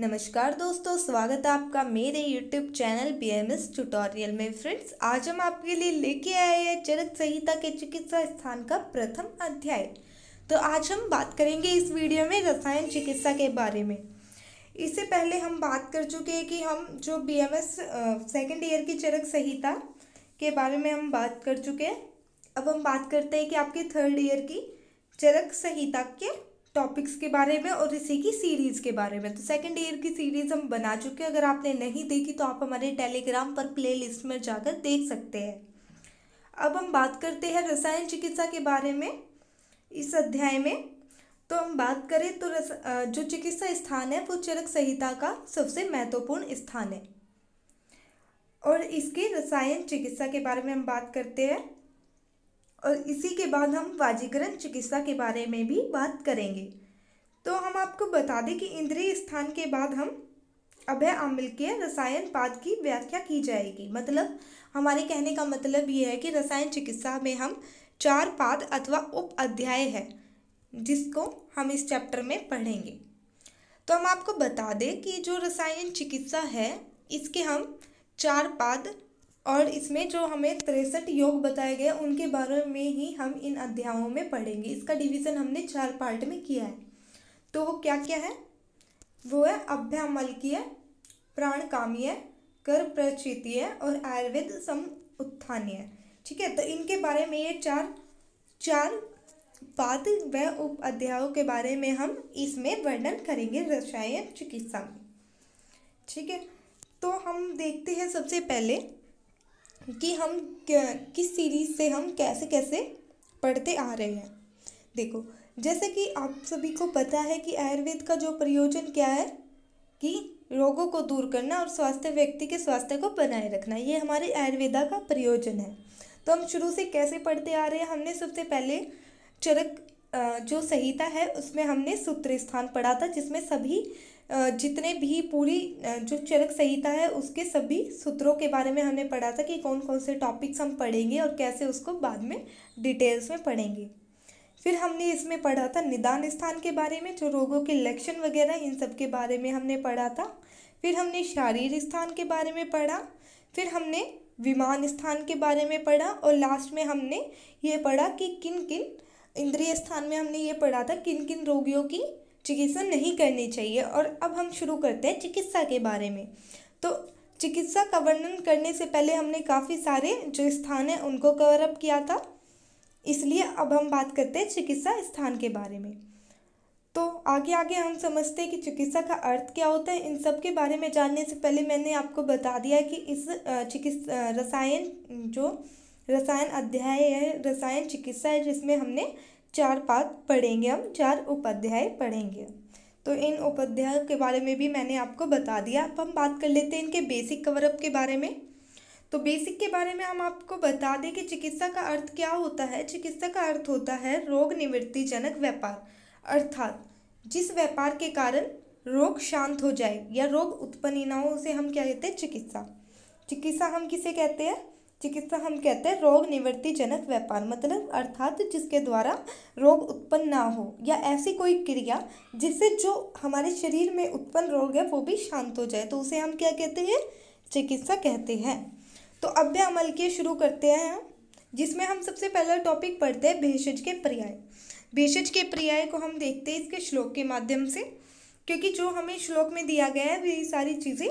नमस्कार दोस्तों स्वागत है आपका मेरे YouTube channel B M S tutorial में फ्रेंड्स आज हम आपके लिए लेके आए हैं चरक संहिता के चिकित्सा स्थान का प्रथम अध्याय तो आज हम बात करेंगे इस वीडियो में रसायन चिकित्सा के बारे में इससे पहले हम बात कर चुके हैं कि हम जो B M S second year की चरक संहिता के बारे में हम बात कर चुके हैं अब हम बात करते हैं कि आपके थर्ड ईयर की चरक संहिता के टॉपिक्स के बारे में और इसी की सीरीज़ के बारे में तो सेकंड ईयर की सीरीज़ हम बना चुके हैं अगर आपने नहीं देखी तो आप हमारे टेलीग्राम पर प्लेलिस्ट में जाकर देख सकते हैं अब हम बात करते हैं रसायन चिकित्सा के बारे में इस अध्याय में तो हम बात करें तो रस जो चिकित्सा स्थान है वो चरक संहिता का सबसे महत्वपूर्ण स्थान है और इसके रसायन चिकित्सा के बारे में हम बात करते हैं और इसी के बाद हम वाजीकरण चिकित्सा के बारे में भी बात करेंगे तो हम आपको बता दें कि इंद्रिय स्थान के बाद हम अभय अम्ल के रसायन पाद की व्याख्या की जाएगी मतलब हमारे कहने का मतलब ये है कि रसायन चिकित्सा में हम चार पाद अथवा उप अध्याय है जिसको हम इस चैप्टर में पढ़ेंगे तो हम आपको बता दें कि जो रसायन चिकित्सा है इसके हम चार पाद और इसमें जो हमें तिरसठ योग बताए गए उनके बारे में ही हम इन अध्यायों में पढ़ेंगे इसका डिवीज़न हमने चार पार्ट में किया है तो वो क्या क्या है वो है अभ्यामलकीय प्राणकामीय कर प्रचितीय और आयुर्वेद सम उत्थानीय ठीक है तो इनके बारे में ये चार चार पाद व उप अध्यायों के बारे में हम इसमें वर्णन करेंगे रसायन चिकित्सा में ठीक है तो हम देखते हैं सबसे पहले कि हम किस सीरीज़ से हम कैसे कैसे पढ़ते आ रहे हैं देखो जैसे कि आप सभी को पता है कि आयुर्वेद का जो प्रयोजन क्या है कि रोगों को दूर करना और स्वास्थ्य व्यक्ति के स्वास्थ्य को बनाए रखना ये हमारे आयुर्वेदा का प्रयोजन है तो हम शुरू से कैसे पढ़ते आ रहे हैं हमने सबसे पहले चरक जो संहिता है उसमें हमने सूत्र स्थान पढ़ा था जिसमें सभी जितने भी पूरी जो चरक संहिता है उसके सभी सूत्रों के बारे में हमने पढ़ा था कि कौन कौन से टॉपिक्स हम पढ़ेंगे और कैसे उसको बाद में डिटेल्स में पढ़ेंगे फिर हमने इसमें पढ़ा था निदान स्थान के बारे में जो रोगों के लक्षण वगैरह इन सब के बारे में हमने पढ़ा था फिर हमने शारीरिक स्थान के बारे में पढ़ा फिर हमने विमान स्थान के बारे में पढ़ा और लास्ट में हमने ये पढ़ा कि किन किन इंद्रिय स्थान में हमने ये पढ़ा था किन किन रोगियों की चिकित्सा नहीं करनी चाहिए और अब हम शुरू करते हैं चिकित्सा के बारे में तो चिकित्सा का वर्णन करने से पहले हमने काफ़ी सारे जो स्थान हैं उनको कवर अप किया था इसलिए अब हम बात करते हैं चिकित्सा स्थान के बारे में तो आगे आगे हम समझते हैं कि चिकित्सा का अर्थ क्या होता है इन सब के बारे में जानने से पहले मैंने आपको बता दिया कि इस चिकित्सा रसायन जो रसायन अध्याय है रसायन चिकित्सा है जिसमें हमने चार पात पढ़ेंगे हम चार उपाध्याय पढ़ेंगे तो इन उपाध्याय के बारे में भी मैंने आपको बता दिया अब हम बात कर लेते हैं इनके बेसिक कवरअप के बारे में तो बेसिक के बारे में हम आपको बता दें कि चिकित्सा का अर्थ क्या होता है चिकित्सा का अर्थ होता है रोग निवृत्तिजनक व्यापार अर्थात जिस व्यापार के कारण रोग शांत हो जाए या रोग उत्पन्न ना हो उसे हम क्या कहते हैं चिकित्सा चिकित्सा हम किसे कहते हैं चिकित्सा हम कहते हैं रोग निवृत्ति जनक व्यापार मतलब अर्थात जिसके द्वारा रोग उत्पन्न ना हो या ऐसी कोई क्रिया जिससे जो हमारे शरीर में उत्पन्न रोग है वो भी शांत हो जाए तो उसे हम क्या कहते हैं चिकित्सा कहते हैं तो भी अमल के शुरू करते हैं हम जिसमें हम सबसे पहला टॉपिक पढ़ते हैं भेषज के पर्याय भेषज के पर्याय को हम देखते हैं इसके श्लोक के माध्यम से क्योंकि जो हमें श्लोक में दिया गया है वे सारी चीज़ें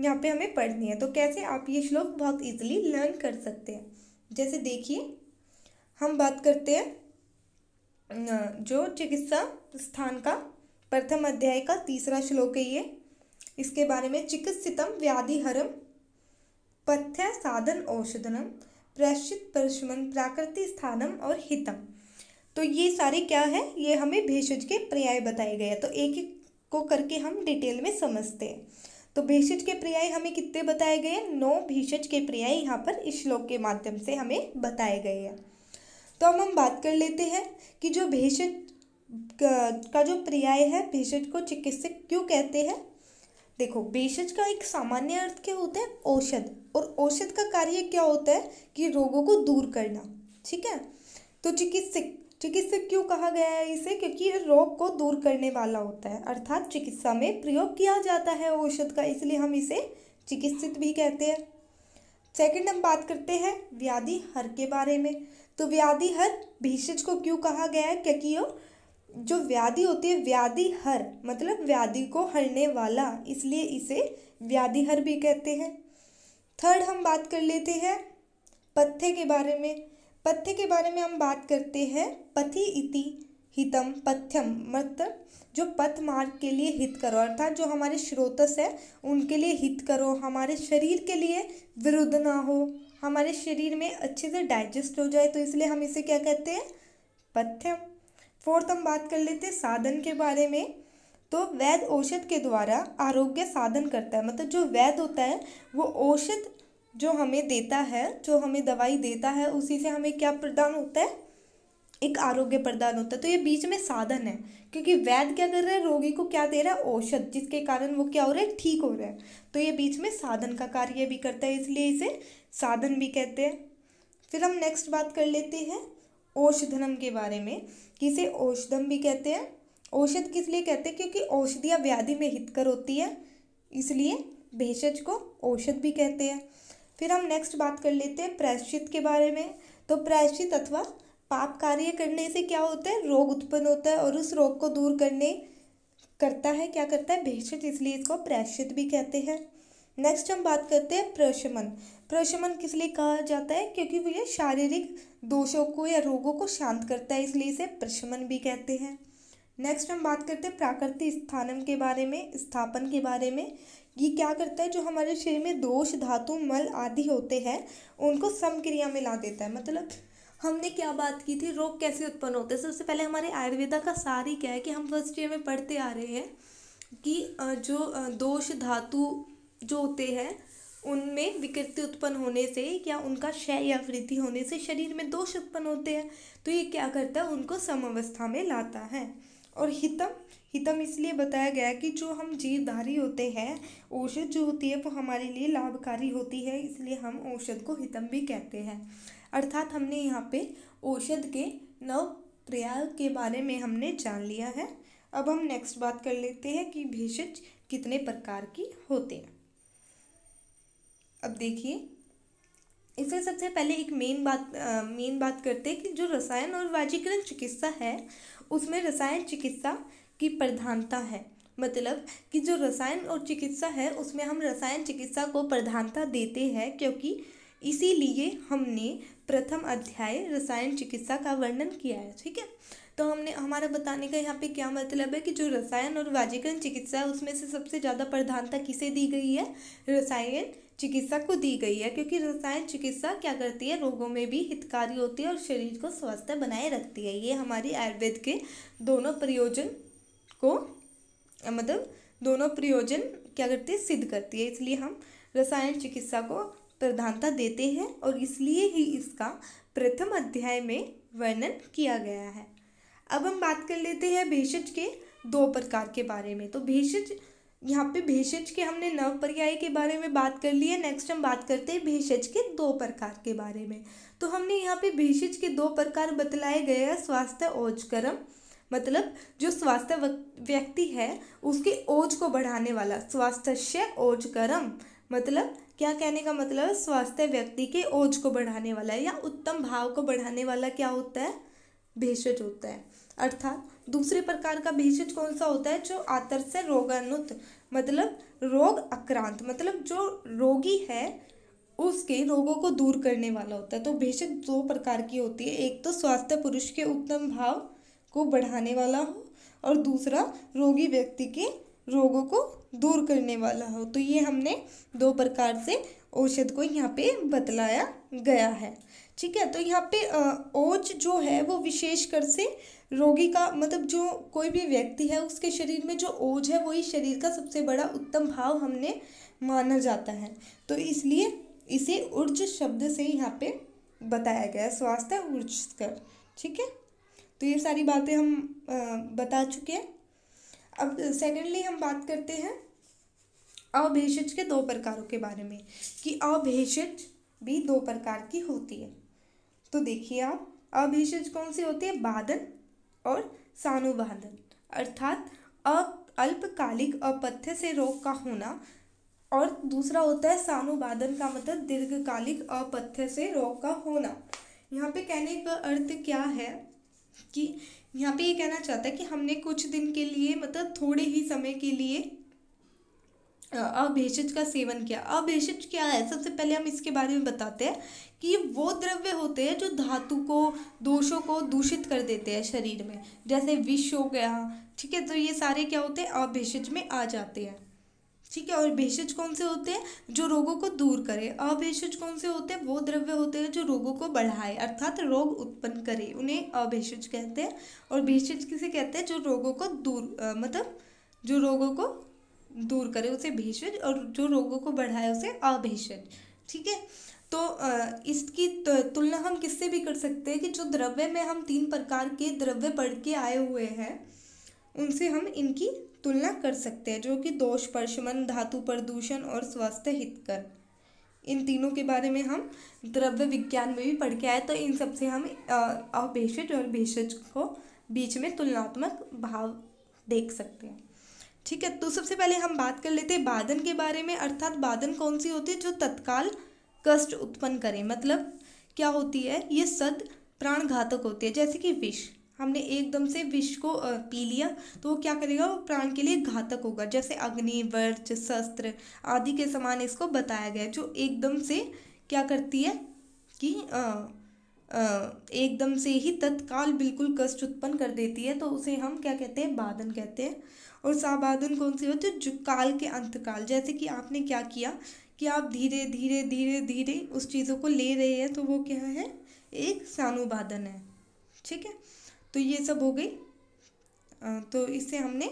यहाँ पे हमें पढ़नी है तो कैसे आप ये श्लोक बहुत इजीली लर्न कर सकते हैं जैसे देखिए हम बात करते हैं जो चिकित्सा स्थान का प्रथम अध्याय का तीसरा श्लोक है ये इसके बारे में चिकित्सितम व्याधि हरम पथ्य साधन औषधनम प्रश्चित परशुमन प्राकृतिक स्थानम और हितम तो ये सारे क्या है ये हमें भेषज के पर्याय बताए गए हैं तो एक एक को करके हम डिटेल में समझते हैं तो भेषज के पर्याय हमें कितने बताए गए हैं नौ भेषज के पर्याय यहाँ पर इस श्लोक के माध्यम से हमें बताए गए हैं तो अब हम बात कर लेते हैं कि जो भेषज का जो पर्याय है भेषज को चिकित्सक क्यों कहते हैं देखो भेषज का एक सामान्य अर्थ क्या होता है औषध और औषध का कार्य क्या होता है कि रोगों को दूर करना ठीक है तो चिकित्सक चिकित्सक क्यों कहा गया है इसे क्योंकि ये रोग को दूर करने वाला होता है अर्थात चिकित्सा में प्रयोग किया जाता है औषध का इसलिए हम इसे चिकित्सित भी कहते हैं सेकंड हम बात करते हैं व्याधि हर के बारे में तो व्याधि हर भीषज को क्यों कहा गया है क्योंकि वो जो व्याधि होती है व्याधि हर मतलब व्याधि को हरने वाला इसलिए इसे व्याधि हर भी कहते हैं थर्ड हम बात कर लेते हैं पत्थे के बारे में पथ्य के बारे में हम बात करते हैं पथि इति हितम पथ्यम मत जो पथ मार्ग के लिए हित करो अर्थात जो हमारे स्रोतस है उनके लिए हित करो हमारे शरीर के लिए विरुद्ध ना हो हमारे शरीर में अच्छे से डाइजेस्ट हो जाए तो इसलिए हम इसे क्या कहते हैं पथ्यम फोर्थ हम बात कर लेते हैं साधन के बारे में तो वैद्य औषध के द्वारा आरोग्य साधन करता है मतलब जो वैद्य होता है वो औषध जो हमें देता है जो हमें दवाई देता है उसी से हमें क्या प्रदान होता है एक आरोग्य प्रदान होता है तो ये बीच में साधन है क्योंकि वैद्य क्या कर रहा है रोगी को क्या दे रहा है औषध जिसके कारण वो क्या हो रहा है ठीक हो रहा है तो ये बीच में साधन का कार्य भी करता है इसलिए इसे साधन भी कहते हैं फिर हम नेक्स्ट बात कर लेते हैं औषधनम के बारे में इसे औषधम भी कहते हैं औषध किस लिए कहते हैं क्योंकि औषधियाँ व्याधि में हितकर होती है इसलिए भेषज को औषध भी कहते हैं फिर हम नेक्स्ट बात कर लेते हैं प्रायश्चित के बारे में तो प्रायश्चित अथवा पाप कार्य करने से क्या होता है रोग उत्पन्न होता है और उस रोग को दूर करने करता है क्या करता है भेषित इसलिए इसको प्रायश्चित भी कहते हैं नेक्स्ट हम बात करते हैं प्रशमन प्रशमन किस लिए कहा जाता है क्योंकि वो ये शारीरिक दोषों को या रोगों को शांत करता है इसलिए इसे प्रशमन भी कहते हैं नेक्स्ट हम बात करते हैं प्राकृतिक स्थानम के बारे में स्थापन के बारे में ये क्या करता है जो हमारे शरीर में दोष धातु मल आदि होते हैं उनको समक्रिया में ला देता है मतलब हमने क्या बात की थी रोग कैसे उत्पन्न होते हैं सबसे पहले हमारे आयुर्वेदा का सार ही क्या है कि हम फर्स्ट ईयर में पढ़ते आ रहे हैं कि जो दोष धातु जो होते हैं उनमें विकृति उत्पन्न होने से या उनका क्षय या वृद्धि होने से शरीर में दोष उत्पन्न होते हैं तो ये क्या करता है उनको सम अवस्था में लाता है और हितम हितम इसलिए बताया गया है कि जो हम जीवधारी होते हैं औषध जो होती है वो हमारे लिए लाभकारी होती है इसलिए हम औषध को हितम भी कहते हैं अर्थात हमने यहाँ पे औषध के नव प्रयाग के बारे में हमने जान लिया है अब हम नेक्स्ट बात कर लेते हैं कि भेषज कितने प्रकार की होते हैं अब देखिए इसमें सबसे पहले एक मेन बात मेन बात करते हैं कि जो रसायन और वाजीकरण चिकित्सा है उसमें रसायन चिकित्सा की प्रधानता है मतलब कि जो रसायन और चिकित्सा है उसमें हम रसायन चिकित्सा को प्रधानता देते हैं क्योंकि इसीलिए हमने प्रथम अध्याय रसायन चिकित्सा का वर्णन किया है ठीक है तो हमने हमारा बताने का यहाँ पे क्या मतलब है कि जो रसायन और वाजीकरण चिकित्सा है उसमें से सबसे ज़्यादा प्रधानता किसे दी गई है रसायन चिकित्सा को दी गई है क्योंकि रसायन चिकित्सा क्या करती है रोगों में भी हितकारी होती है और शरीर को स्वस्थ बनाए रखती है ये हमारी आयुर्वेद के दोनों प्रयोजन को मतलब दोनों प्रयोजन क्या करती है सिद्ध करती है इसलिए हम रसायन चिकित्सा को प्रधानता देते हैं और इसलिए ही इसका प्रथम अध्याय में वर्णन किया गया है अब हम बात कर लेते हैं भेषज के दो प्रकार के बारे में तो भेषज यहाँ पे भेषज के हमने नव पर्याय के बारे में बात कर ली है नेक्स्ट हम बात करते हैं भेषज के दो प्रकार के बारे में तो हमने यहाँ पे भेषज के दो प्रकार बतलाए गए हैं स्वास्थ्य कर्म मतलब जो स्वास्थ्य व्यक्ति है उसके ओज को बढ़ाने वाला स्वास्थ्य ओजकर्म मतलब क्या कहने का मतलब स्वास्थ्य व्यक्ति के ओज को बढ़ाने वाला या उत्तम भाव को बढ़ाने वाला क्या होता है भेषज होता है अर्थात दूसरे प्रकार का भेषज कौन सा होता है जो आतर से रोगानुत मतलब रोग आक्रांत मतलब जो रोगी है उसके रोगों को दूर करने वाला होता है तो भेषज दो प्रकार की होती है एक तो स्वास्थ्य पुरुष के उत्तम भाव को बढ़ाने वाला हो और दूसरा रोगी व्यक्ति के रोगों को दूर करने वाला हो तो ये हमने दो प्रकार से औषध को यहाँ पे बतलाया गया है ठीक है तो यहाँ पे ओज जो है वो विशेषकर से रोगी का मतलब जो कोई भी व्यक्ति है उसके शरीर में जो ओज है वही शरीर का सबसे बड़ा उत्तम भाव हमने माना जाता है तो इसलिए इसे ऊर्ज शब्द से यहाँ पे बताया गया स्वास्थ्य ऊर्ज कर ठीक है तो ये सारी बातें हम बता चुके हैं अब सेकेंडली हम बात करते हैं अभेषज के दो प्रकारों के बारे में कि अभेषज भी दो प्रकार की होती है तो देखिए आप अभिषेज कौन से होते हैं बाधन और सानुबाधन अर्थात अल्पकालिक अपथ्य से रोग का होना और दूसरा होता है सानुबाधन का मतलब दीर्घकालिक अपथ्य से रोग का होना यहाँ पे कहने का अर्थ क्या है कि यहाँ पे ये कहना चाहता है कि हमने कुछ दिन के लिए मतलब थोड़े ही समय के लिए अभेषज का सेवन किया अभेषज क्या है सबसे पहले हम इसके बारे में बताते हैं कि वो द्रव्य होते हैं जो धातु को दोषों को दूषित कर देते हैं शरीर में जैसे विष हो गया ठीक है तो ये सारे क्या होते हैं अभेषज में आ जाते हैं ठीक है और भेषज कौन से होते हैं जो रोगों को दूर करे अभेषज कौन से होते हैं वो द्रव्य होते हैं जो रोगों को बढ़ाए अर्थात रोग उत्पन्न करे उन्हें अभेषज कहते हैं और भेषज किसे कहते हैं जो रोगों को दूर आ, मतलब जो रोगों को दूर करे उसे भेषज और जो रोगों को बढ़ाए उसे अभेषज ठीक है तो इसकी तुलना हम किससे भी कर सकते हैं कि जो द्रव्य में हम तीन प्रकार के द्रव्य पढ़ के आए हुए हैं उनसे हम इनकी तुलना कर सकते हैं जो कि दोष परशमन धातु प्रदूषण और स्वास्थ्य हितकर इन तीनों के बारे में हम द्रव्य विज्ञान में भी पढ़ के आए तो इन सब से हम अभेषज और भेषज को बीच में तुलनात्मक भाव देख सकते हैं ठीक है तो सबसे पहले हम बात कर लेते हैं बादन के बारे में अर्थात बादन कौन सी होती है जो तत्काल कष्ट उत्पन्न करें मतलब क्या होती है ये सद प्राण घातक होती है जैसे कि विष हमने एकदम से विष को पी लिया तो वो क्या करेगा वो प्राण के लिए घातक होगा जैसे अग्नि वर्च शस्त्र आदि के समान इसको बताया गया जो एकदम से क्या करती है कि आ, एकदम से ही तत्काल बिल्कुल कष्ट उत्पन्न कर देती है तो उसे हम क्या कहते हैं बादन कहते हैं और साबादुन कौन सी होती है जो काल के अंतकाल जैसे कि आपने क्या किया कि आप धीरे धीरे धीरे धीरे उस चीज़ों को ले रहे हैं तो वो क्या है एक सानुबादन है ठीक है तो ये सब हो गई तो इससे हमने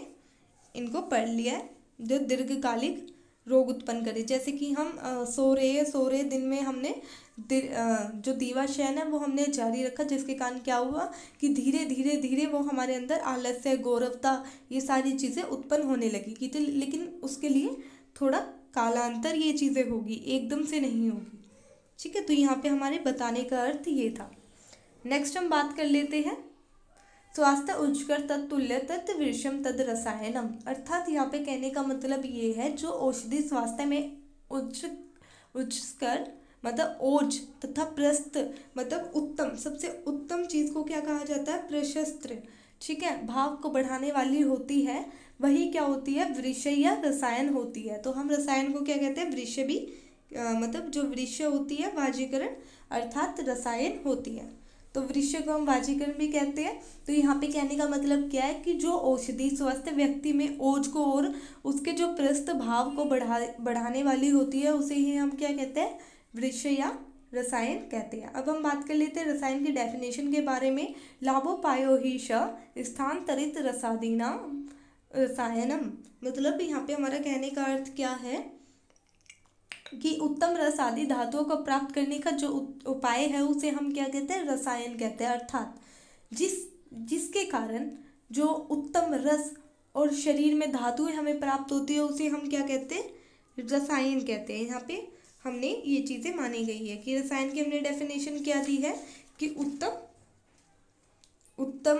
इनको पढ़ लिया है जो दीर्घकालिक रोग उत्पन्न करे जैसे कि हम सो रहे सो रहे दिन में हमने जो दीवा शयन है वो हमने जारी रखा जिसके कारण क्या हुआ कि धीरे धीरे धीरे वो हमारे अंदर आलस्य गौरवता ये सारी चीज़ें उत्पन्न होने लगी कि तो लेकिन उसके लिए थोड़ा कालांतर ये चीज़ें होगी एकदम से नहीं होगी ठीक है तो यहाँ पे हमारे बताने का अर्थ ये था नेक्स्ट हम बात कर लेते हैं स्वास्थ्य उज्जकर तत्तुल्य तत्व विषम तद रसायनम अर्थात यहाँ पे कहने का मतलब ये है जो औषधि स्वास्थ्य में उच्च उच्चकर मतलब ओज तथा प्रस्त मतलब उत्तम सबसे उत्तम चीज़ को क्या कहा जाता है प्रशस्त्र ठीक है भाव को बढ़ाने वाली होती है वही क्या होती है वृक्ष या रसायन होती है तो हम रसायन को क्या कहते हैं वृक्ष भी आ, मतलब जो वृक्ष होती है वाजीकरण अर्थात रसायन होती है तो वृक्ष को हम वाजीकरण भी कहते हैं तो यहाँ पे कहने का मतलब क्या है कि जो औषधि स्वस्थ व्यक्ति में ओज को और उसके जो प्रस्त भाव को बढ़ा बढ़ाने वाली होती है उसे ही हम क्या कहते हैं वृक्ष या रसायन कहते हैं अब हम बात कर लेते हैं रसायन की डेफिनेशन के बारे में ही स्थानांतरित रसादीना रसायनम मतलब यहाँ पे हमारा कहने का अर्थ क्या है कि उत्तम रस आदि धातुओं को प्राप्त करने का जो उपाय है उसे हम क्या कहते हैं रसायन कहते हैं अर्थात जिस जिसके कारण जो उत्तम रस और शरीर में धातुएं हमें प्राप्त होती है उसे हम क्या कहते हैं रसायन कहते हैं यहाँ पे हमने ये चीज़ें मानी गई है कि रसायन की हमने डेफिनेशन क्या दी है कि उत्तम उत्तम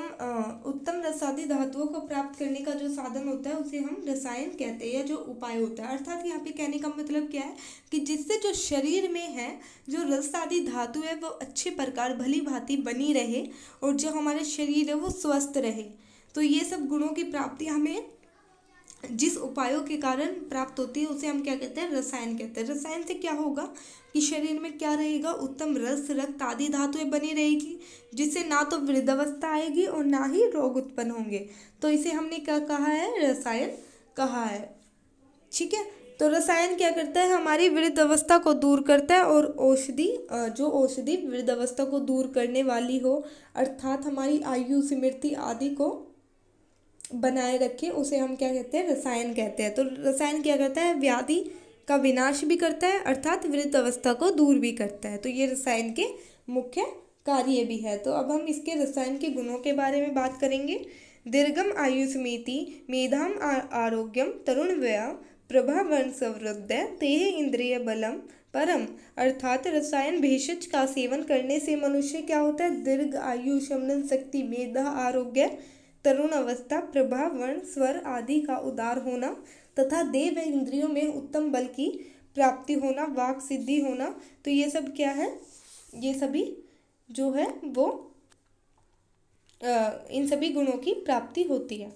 उत्तम रसादी धातुओं को प्राप्त करने का जो साधन होता है उसे हम रसायन कहते हैं या जो उपाय होता है अर्थात यहाँ पे कहने का मतलब क्या है कि जिससे जो शरीर में है जो रस आदि धातु है वो अच्छे प्रकार भली भांति बनी रहे और जो हमारे शरीर है वो स्वस्थ रहे तो ये सब गुणों की प्राप्ति हमें जिस उपायों के कारण प्राप्त होती है उसे हम क्या कहते हैं रसायन कहते हैं रसायन से क्या होगा कि शरीर में क्या रहेगा उत्तम रस रक्त आदि धातुएं बनी रहेगी जिससे ना तो वृद्धावस्था आएगी और ना ही रोग उत्पन्न होंगे तो इसे हमने क्या कहा है रसायन कहा है ठीक है तो रसायन क्या करता है हमारी वृद्ध अवस्था को दूर करता है और औषधि जो औषधि वृद्धावस्था को दूर करने वाली हो अर्थात हमारी आयु स्मृति आदि को बनाए रखे उसे हम क्या कहते हैं रसायन कहते हैं तो रसायन क्या करता है व्याधि का विनाश भी करता है अर्थात वृद्ध अवस्था को दूर भी करता है तो ये रसायन के मुख्य कार्य भी है तो अब हम इसके रसायन के गुणों के बारे में बात करेंगे दीर्घम आयुष्मीति मेधाम आरोग्यम तरुण व्यय वर्ण समृद्ध तेह इंद्रिय बलम परम अर्थात रसायन भेषज का सेवन करने से मनुष्य क्या होता है दीर्घ आयु शमन शक्ति मेधा आरोग्य तरुण अवस्था प्रभाव वर्ण स्वर आदि का उदार होना तथा देव इंद्रियों में उत्तम बल की प्राप्ति होना वाक सिद्धि होना तो ये सब क्या है ये सभी जो है वो इन सभी गुणों की प्राप्ति होती है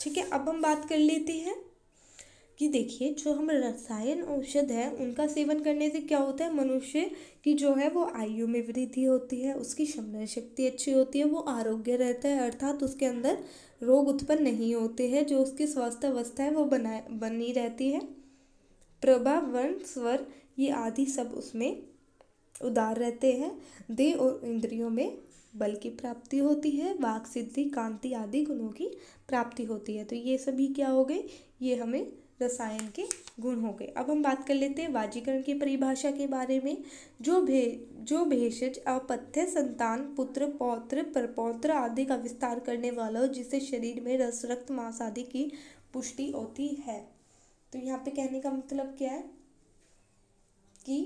ठीक है अब हम बात कर लेते हैं कि देखिए जो हम रसायन औषध है उनका सेवन करने से क्या होता है मनुष्य की जो है वो आयु में वृद्धि होती है उसकी क्षमता शक्ति अच्छी होती है वो आरोग्य रहता है अर्थात उसके अंदर रोग उत्पन्न नहीं होते हैं जो उसकी स्वास्थ्य अवस्था है वो बनाए बनी रहती है प्रभा वर्ण स्वर ये आदि सब उसमें उदार रहते हैं देह और इंद्रियों में बल की प्राप्ति होती है वाक सिद्धि कांति आदि गुणों की प्राप्ति होती है तो ये सभी क्या हो गए ये हमें रसायन के गुण हो गए अब हम बात कर लेते हैं वाजीकरण की परिभाषा के बारे में जो भे जो भेषज अपथ्य संतान पुत्र पौत्र परपौत्र आदि का विस्तार करने वाला हो जिससे शरीर में रस रक्त मांस आदि की पुष्टि होती है तो यहाँ पे कहने का मतलब क्या है कि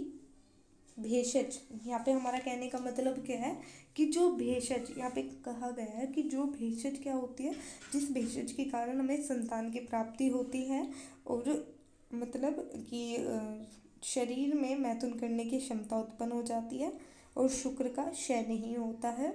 भेषज यहाँ पे हमारा कहने का मतलब क्या है कि जो भेषज यहाँ पे कहा गया है कि जो भेषज क्या होती है जिस भेषज के कारण हमें संतान की प्राप्ति होती है और मतलब कि शरीर में मैथुन करने की क्षमता उत्पन्न हो जाती है और शुक्र का क्षय नहीं होता है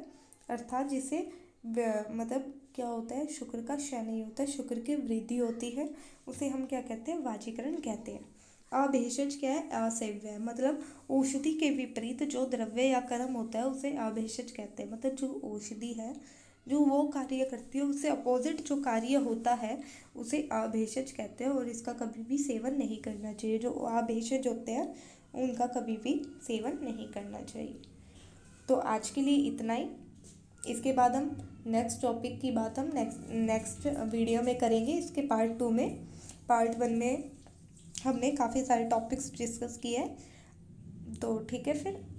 अर्थात जिसे मतलब क्या होता है शुक्र का क्षय नहीं होता शुक्र की वृद्धि होती है उसे हम क्या कहते हैं वाजीकरण कहते हैं आभेषज क्या है असेव्य है मतलब औषधि के विपरीत जो द्रव्य या कर्म होता है उसे आभेषज कहते हैं मतलब जो औषधि है जो वो कार्य करती है उससे अपोजिट जो कार्य होता है उसे आभेषज कहते हैं और इसका कभी भी सेवन नहीं करना चाहिए जो आभेषज होते हैं उनका कभी भी सेवन नहीं करना चाहिए तो आज के लिए इतना ही इसके बाद हम नेक्स्ट टॉपिक की बात हम नेक्स्ट नेक्स्ट वीडियो में करेंगे इसके पार्ट टू में पार्ट वन में हमने काफ़ी सारे टॉपिक्स डिस्कस किए हैं तो ठीक है फिर